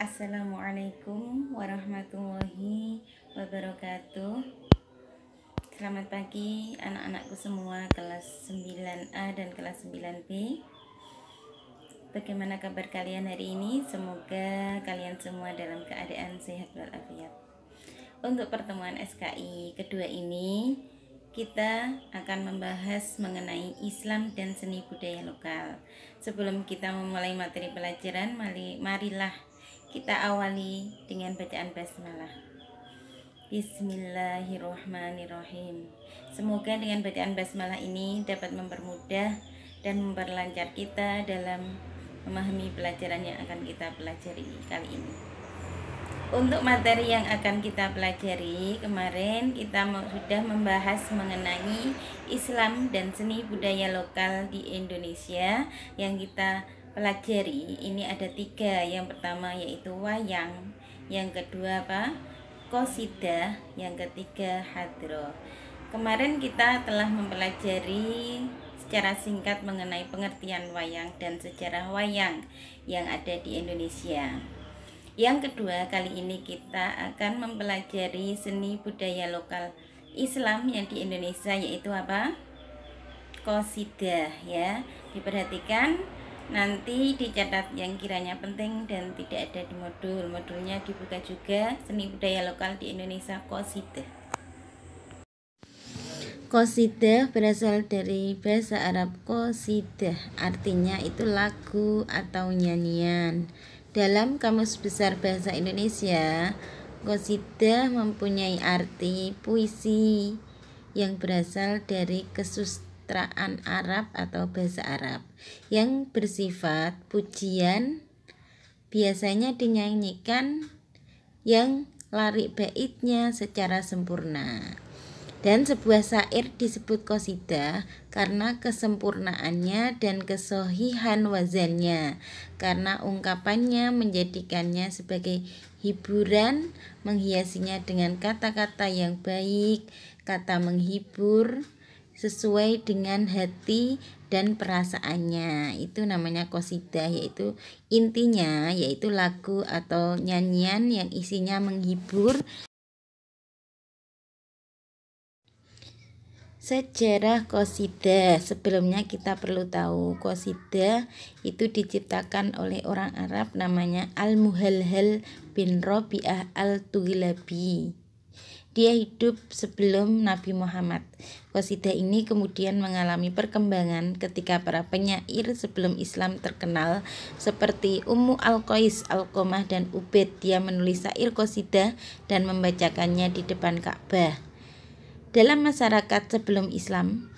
Assalamualaikum warahmatullahi wabarakatuh Selamat pagi anak-anakku semua kelas 9A dan kelas 9B Bagaimana kabar kalian hari ini? Semoga kalian semua dalam keadaan sehat walafiat Untuk pertemuan SKI kedua ini kita akan membahas mengenai Islam dan seni budaya lokal Sebelum kita memulai materi pelajaran, marilah kita awali dengan bacaan basmalah. Bismillahirrahmanirrahim. Semoga dengan bacaan basmalah ini dapat mempermudah dan memperlancar kita dalam memahami pelajaran yang akan kita pelajari kali ini. Untuk materi yang akan kita pelajari, kemarin kita sudah membahas mengenai Islam dan seni budaya lokal di Indonesia yang kita pelajari ini ada tiga yang pertama yaitu wayang yang kedua apa kosida yang ketiga hadro kemarin kita telah mempelajari secara singkat mengenai pengertian wayang dan sejarah wayang yang ada di Indonesia yang kedua kali ini kita akan mempelajari seni budaya lokal Islam yang di Indonesia yaitu apa kosida ya diperhatikan nanti dicatat yang kiranya penting dan tidak ada di modul modulnya dibuka juga seni budaya lokal di Indonesia Kosida Kosida berasal dari bahasa Arab Kosida artinya itu lagu atau nyanyian dalam Kamus Besar Bahasa Indonesia Kosida mempunyai arti puisi yang berasal dari kesustanan pencitraan Arab atau bahasa Arab yang bersifat pujian biasanya dinyanyikan yang lari baitnya secara sempurna. Dan sebuah syair disebut kosida karena kesempurnaannya dan kesohihan wazannya, karena ungkapannya menjadikannya sebagai hiburan, menghiasinya dengan kata-kata yang baik, kata menghibur, sesuai dengan hati dan perasaannya itu namanya kosidah yaitu intinya yaitu lagu atau nyanyian yang isinya menghibur Sejarah kosida sebelumnya kita perlu tahu kosida itu diciptakan oleh orang Arab namanya Al Muhalhal bin Robiah Al tuhilabi dia hidup sebelum Nabi Muhammad. Qasidah ini kemudian mengalami perkembangan ketika para penyair sebelum Islam terkenal seperti Ummu Al-Qais, al qomah dan Ubed, Dia menulis syair qasidah dan membacakannya di depan Ka'bah. Dalam masyarakat sebelum Islam,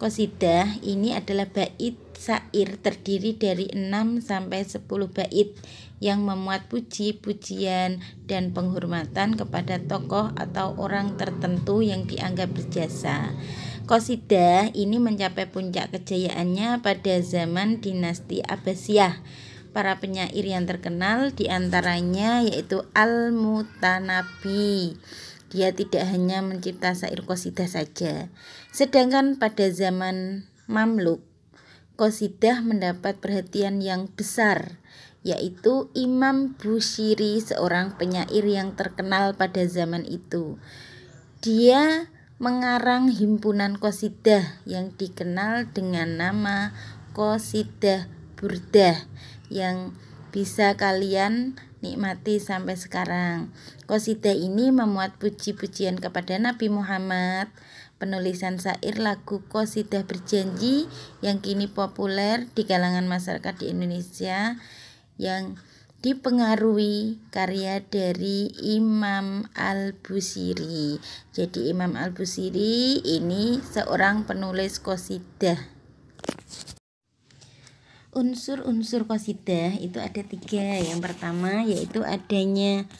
Qasidah ini adalah bait sair terdiri dari 6 sampai 10 bait yang memuat puji, pujian dan penghormatan kepada tokoh atau orang tertentu yang dianggap berjasa. Qasidah ini mencapai puncak kejayaannya pada zaman dinasti Abbasiyah. Para penyair yang terkenal diantaranya yaitu Al-Mutanabi. Dia tidak hanya mencipta syair kosidah saja. Sedangkan pada zaman Mamluk, kosidah mendapat perhatian yang besar, yaitu Imam Bushiri, seorang penyair yang terkenal pada zaman itu. Dia mengarang himpunan kosidah yang dikenal dengan nama Kosidah Burdah yang bisa kalian nikmati sampai sekarang. Kosida ini memuat puji-pujian kepada Nabi Muhammad. Penulisan syair lagu Kosida Berjanji yang kini populer di kalangan masyarakat di Indonesia yang dipengaruhi karya dari Imam Al-Busiri. Jadi Imam Al-Busiri ini seorang penulis kosidah unsur-unsur kosidah itu ada tiga yang pertama yaitu adanya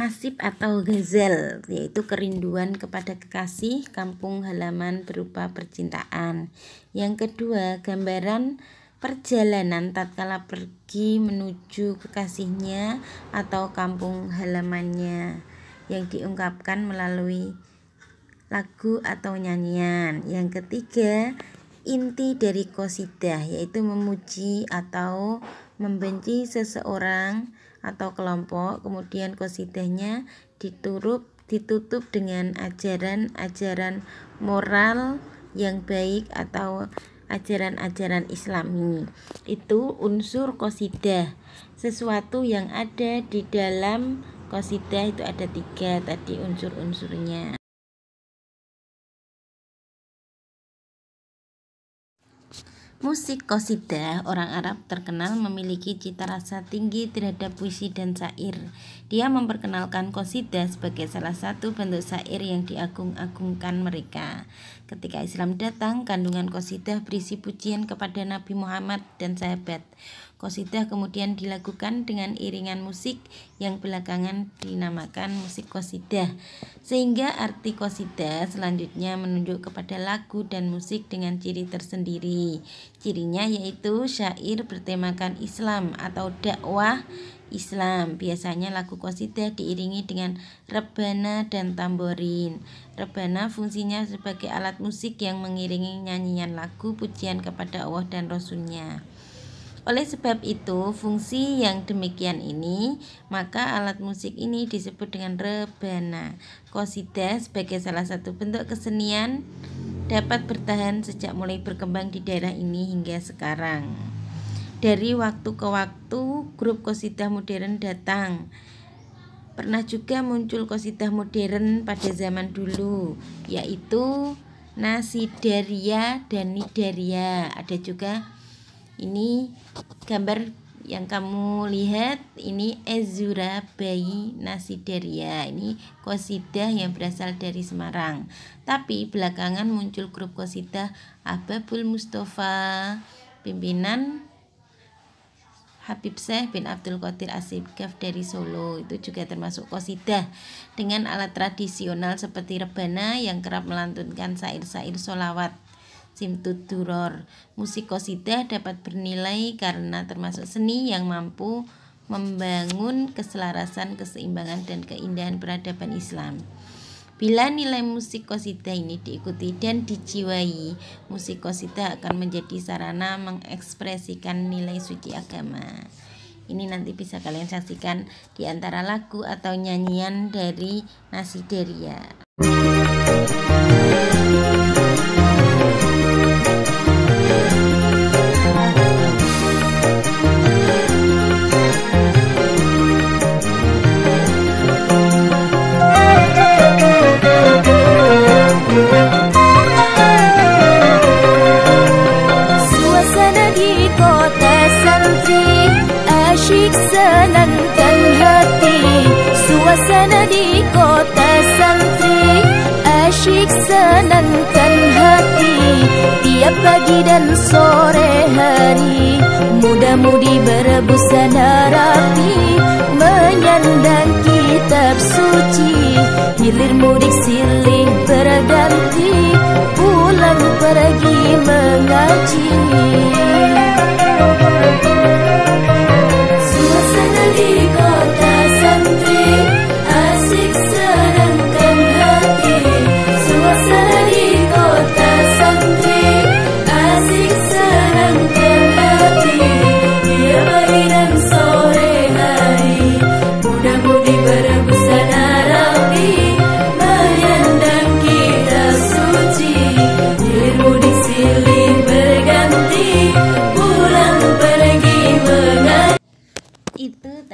nasib atau gazel yaitu kerinduan kepada kekasih kampung halaman berupa percintaan yang kedua gambaran perjalanan tatkala pergi menuju kekasihnya atau kampung halamannya yang diungkapkan melalui lagu atau nyanyian yang ketiga inti dari kosidah yaitu memuji atau membenci seseorang atau kelompok kemudian kosidahnya ditutup ditutup dengan ajaran-ajaran moral yang baik atau ajaran-ajaran Islam ini itu unsur kosidah sesuatu yang ada di dalam kosidah itu ada tiga tadi unsur-unsurnya Musik kosida orang Arab terkenal memiliki cita rasa tinggi terhadap puisi dan syair. Dia memperkenalkan kosida sebagai salah satu bentuk syair yang diagung-agungkan mereka. Ketika Islam datang, kandungan kosida berisi pujian kepada Nabi Muhammad dan sahabat. Kosidah kemudian dilakukan dengan iringan musik yang belakangan dinamakan musik kosidah. Sehingga arti kosidah selanjutnya menunjuk kepada lagu dan musik dengan ciri tersendiri. Cirinya yaitu syair bertemakan Islam atau dakwah Islam. Biasanya lagu kosidah diiringi dengan rebana dan tamborin. Rebana fungsinya sebagai alat musik yang mengiringi nyanyian lagu pujian kepada Allah dan Rasulnya. Oleh sebab itu, fungsi yang demikian ini, maka alat musik ini disebut dengan rebana. Kosida sebagai salah satu bentuk kesenian dapat bertahan sejak mulai berkembang di daerah ini hingga sekarang. Dari waktu ke waktu, grup kosida modern datang. Pernah juga muncul kosida modern pada zaman dulu, yaitu Nasidaria dan Nidaria. Ada juga ini gambar yang kamu lihat ini Ezura bayi Nasideria ini kosidah yang berasal dari Semarang tapi belakangan muncul grup kosidah Ababul Mustafa pimpinan Habib Syekh bin Abdul Qadir Asyikaf dari Solo itu juga termasuk kosidah dengan alat tradisional seperti rebana yang kerap melantunkan sair-sair solawat simtud duror. Musikosidah dapat bernilai karena termasuk seni yang mampu membangun keselarasan, keseimbangan, dan keindahan peradaban Islam. Bila nilai musik musikosita ini diikuti dan dijiwai, musikosita akan menjadi sarana mengekspresikan nilai suci agama. Ini nanti bisa kalian saksikan di antara lagu atau nyanyian dari Nasideria. Hilir mudik silih berganti Pulang pergi mengaji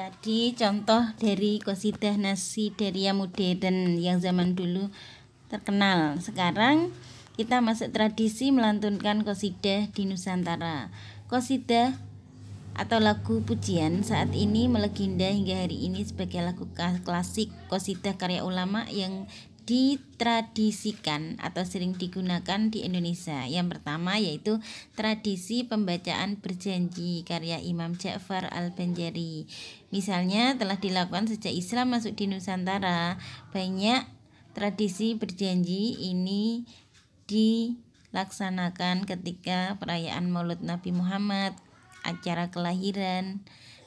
tadi contoh dari kosidah nasi yang modern yang zaman dulu terkenal. Sekarang kita masuk tradisi melantunkan kosidah di Nusantara. Kosidah atau lagu pujian saat ini melegenda hingga hari ini sebagai lagu klasik kosidah karya ulama yang ditradisikan atau sering digunakan di Indonesia. Yang pertama yaitu tradisi pembacaan berjanji karya Imam Ja'far Al-Banjari. Misalnya telah dilakukan sejak Islam masuk di Nusantara, banyak tradisi berjanji ini dilaksanakan ketika perayaan Maulid Nabi Muhammad, acara kelahiran,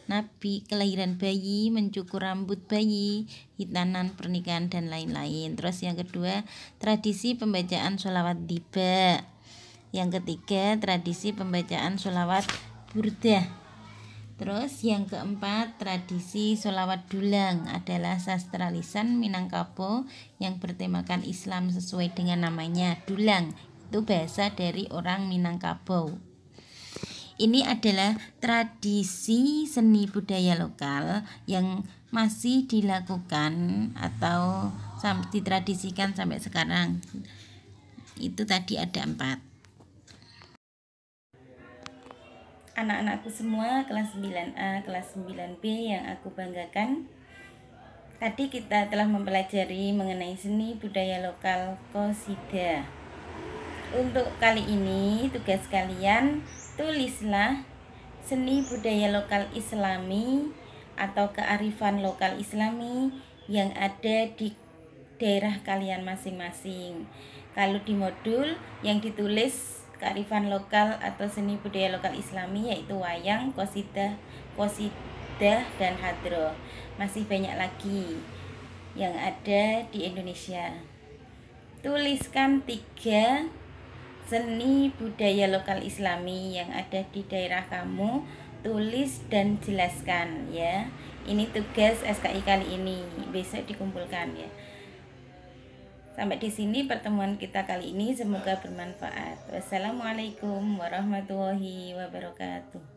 nabi, kelahiran bayi, mencukur rambut bayi, hitanan pernikahan dan lain-lain. Terus yang kedua, tradisi pembacaan sholawat tiba. Yang ketiga, tradisi pembacaan sholawat burdah. Terus yang keempat tradisi sholawat dulang adalah sastra lisan Minangkabau yang bertemakan Islam sesuai dengan namanya dulang itu bahasa dari orang Minangkabau. Ini adalah tradisi seni budaya lokal yang masih dilakukan atau ditradisikan sampai sekarang. Itu tadi ada empat. Anak-anakku semua kelas 9A, kelas 9B yang aku banggakan Tadi kita telah mempelajari mengenai seni budaya lokal Kosida. Untuk kali ini tugas kalian tulislah seni budaya lokal islami atau kearifan lokal islami yang ada di daerah kalian masing-masing. Kalau di modul yang ditulis kearifan lokal atau seni budaya lokal islami yaitu wayang, kosidah, kosidah dan hadroh. Masih banyak lagi yang ada di Indonesia. Tuliskan tiga seni budaya lokal islami yang ada di daerah kamu tulis dan jelaskan ya ini tugas SKI kali ini besok dikumpulkan ya sampai di sini pertemuan kita kali ini semoga bermanfaat wassalamualaikum warahmatullahi wabarakatuh